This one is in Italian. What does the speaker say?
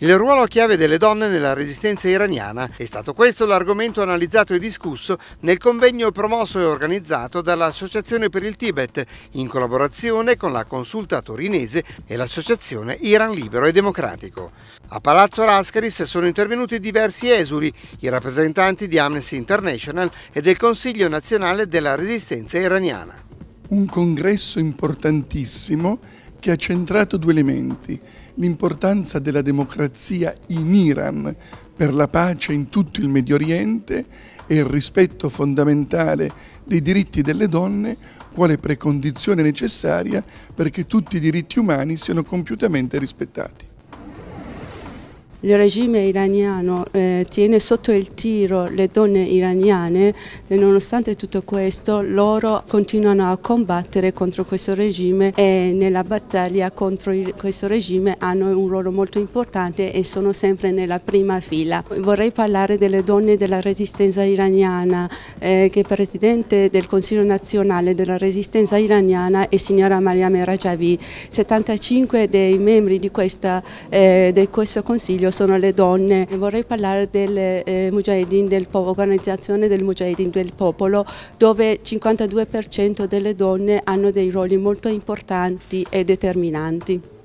Il ruolo chiave delle donne nella resistenza iraniana è stato questo l'argomento analizzato e discusso nel convegno promosso e organizzato dall'Associazione per il Tibet in collaborazione con la consulta torinese e l'associazione Iran Libero e Democratico. A Palazzo Lascaris sono intervenuti diversi esuli, i rappresentanti di Amnesty International e del Consiglio nazionale della resistenza iraniana. Un congresso importantissimo che ha centrato due elementi, l'importanza della democrazia in Iran per la pace in tutto il Medio Oriente e il rispetto fondamentale dei diritti delle donne quale precondizione necessaria perché tutti i diritti umani siano compiutamente rispettati il regime iraniano eh, tiene sotto il tiro le donne iraniane e nonostante tutto questo loro continuano a combattere contro questo regime e nella battaglia contro il, questo regime hanno un ruolo molto importante e sono sempre nella prima fila. Vorrei parlare delle donne della resistenza iraniana eh, che presidente del Consiglio nazionale della resistenza iraniana è signora Mariam Rajavi. 75 dei membri di, questa, eh, di questo consiglio sono le donne. Vorrei parlare del eh, Mujahideen del popolo, organizzazione del Mujahideen del popolo, dove il 52% delle donne hanno dei ruoli molto importanti e determinanti.